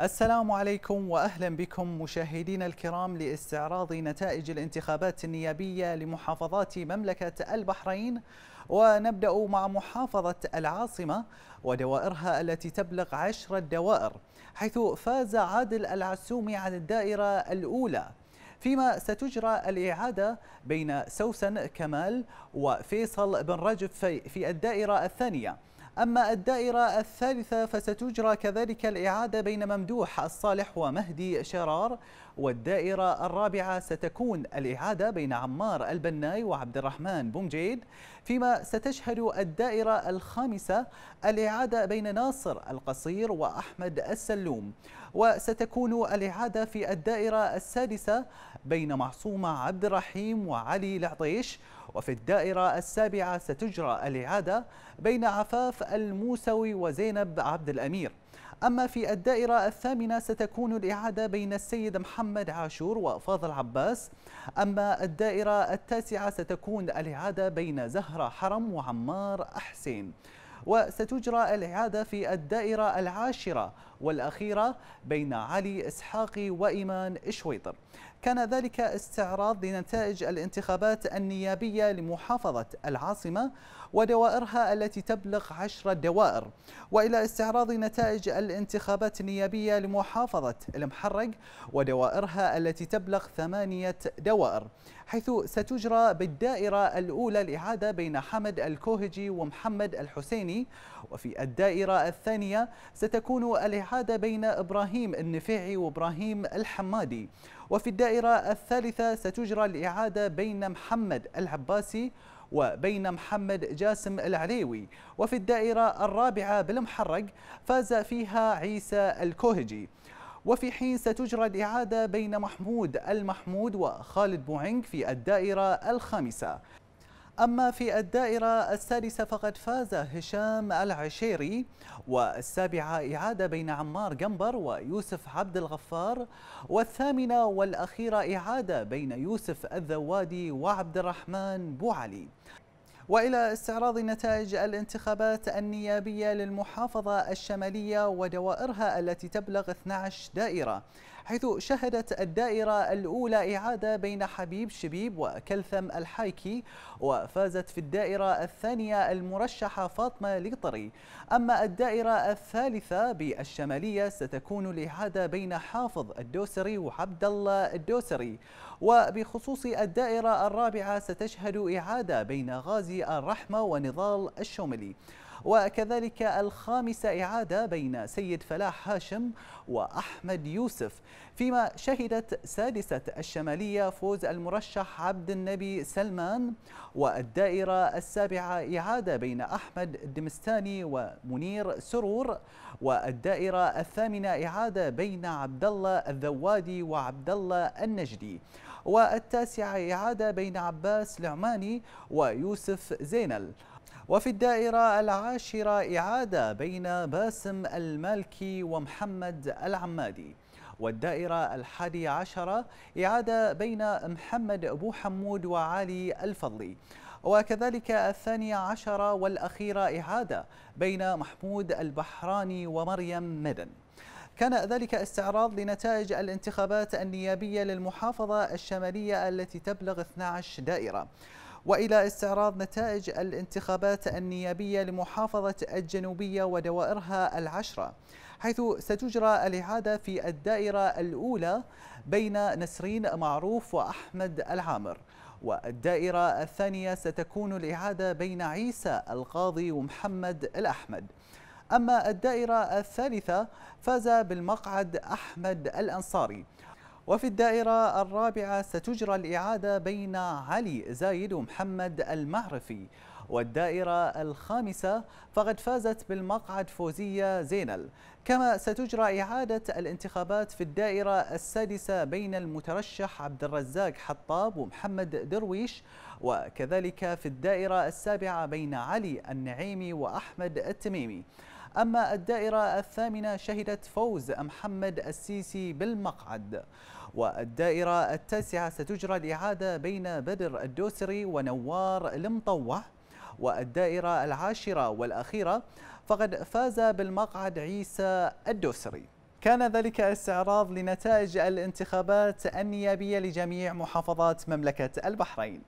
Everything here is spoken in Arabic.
السلام عليكم واهلا بكم مشاهدينا الكرام لاستعراض نتائج الانتخابات النيابيه لمحافظات مملكه البحرين ونبدا مع محافظه العاصمه ودوائرها التي تبلغ عشر دوائر حيث فاز عادل العسومي عن الدائره الاولى فيما ستجرى الإعادة بين سوسن كمال وفيصل بن رجب في الدائرة الثانية أما الدائرة الثالثة فستجرى كذلك الإعادة بين ممدوح الصالح ومهدي شرار والدائرة الرابعة ستكون الإعادة بين عمار البناي وعبد الرحمن بومجيد فيما ستشهد الدائرة الخامسة الإعادة بين ناصر القصير وأحمد السلوم وستكون الإعادة في الدائرة السادسة بين معصومة عبد الرحيم وعلي العطيش وفي الدائرة السابعة ستجرى الإعادة بين عفاف الموسوي وزينب عبد الأمير أما في الدائرة الثامنة ستكون الإعادة بين السيد محمد عاشور وفاضل عباس أما الدائرة التاسعة ستكون الإعادة بين زهرة حرم وعمار حسين وستجرى الإعادة في الدائرة العاشرة والأخيرة بين علي إسحاق وإيمان شويطر كان ذلك استعراض لنتائج الانتخابات النيابية لمحافظة العاصمة ودوائرها التي تبلغ عشر دوائر وإلى استعراض نتائج الانتخابات النيابية لمحافظة المحرق ودوائرها التي تبلغ ثمانية دوائر حيث ستجرى بالدائرة الأولى الإعادة بين حمد الكوهجي ومحمد الحسيني وفي الدائرة الثانية ستكون الإعادة الاتحاد بين إبراهيم النفيعي وإبراهيم الحمادي وفي الدائرة الثالثة ستجرى الإعادة بين محمد العباسي وبين محمد جاسم العليوي وفي الدائرة الرابعة بالمحرق فاز فيها عيسى الكوهجي وفي حين ستجرى الإعادة بين محمود المحمود وخالد بوعنق في الدائرة الخامسة أما في الدائرة السادسة فقد فاز هشام العشيري والسابعة إعادة بين عمار جنبر ويوسف عبد الغفار والثامنة والأخيرة إعادة بين يوسف الذوادي وعبد الرحمن بوعلي والى استعراض نتائج الانتخابات النيابيه للمحافظه الشماليه ودوائرها التي تبلغ 12 دائره حيث شهدت الدائرة الأولى إعادة بين حبيب شبيب وكلثم الحايكي وفازت في الدائرة الثانية المرشحة فاطمة لطري أما الدائرة الثالثة بالشمالية ستكون الإعادة بين حافظ الدوسري وعبد الله الدوسري وبخصوص الدائرة الرابعة ستشهد إعادة بين غازي الرحمة ونضال الشوملي وكذلك الخامسة إعادة بين سيد فلاح هاشم وأحمد يوسف فيما شهدت سادسة الشمالية فوز المرشح عبد النبي سلمان والدائرة السابعة إعادة بين أحمد الدمستاني ومنير سرور والدائرة الثامنة إعادة بين عبد الله الذوادي وعبد الله النجدي والتاسعة إعادة بين عباس العماني ويوسف زينل وفي الدائرة العاشرة إعادة بين باسم المالكي ومحمد العمادي والدائرة الحادي عشرة إعادة بين محمد أبو حمود وعلي الفضلي وكذلك الثانية عشرة والأخيرة إعادة بين محمود البحراني ومريم مدن كان ذلك استعراض لنتائج الانتخابات النيابية للمحافظة الشمالية التي تبلغ 12 دائرة والى استعراض نتائج الانتخابات النيابيه لمحافظه الجنوبيه ودوائرها العشره حيث ستجرى الإعادة في الدائرة الأولى بين نسرين معروف وأحمد العامر والدائرة الثانية ستكون الإعادة بين عيسى القاضي ومحمد الأحمد أما الدائرة الثالثة فاز بالمقعد أحمد الأنصاري وفي الدائرة الرابعة ستجرى الإعادة بين علي زايد ومحمد المعرفي والدائرة الخامسة فقد فازت بالمقعد فوزية زينل كما ستجرى إعادة الانتخابات في الدائرة السادسة بين المترشح عبد الرزاق حطاب ومحمد درويش وكذلك في الدائرة السابعة بين علي النعيمي وأحمد التميمي أما الدائرة الثامنة شهدت فوز محمد السيسي بالمقعد والدائرة التاسعة ستجرى الإعادة بين بدر الدوسري ونوار المطوح والدائرة العاشرة والأخيرة فقد فاز بالمقعد عيسى الدوسري كان ذلك استعراض لنتائج الانتخابات النيابية لجميع محافظات مملكة البحرين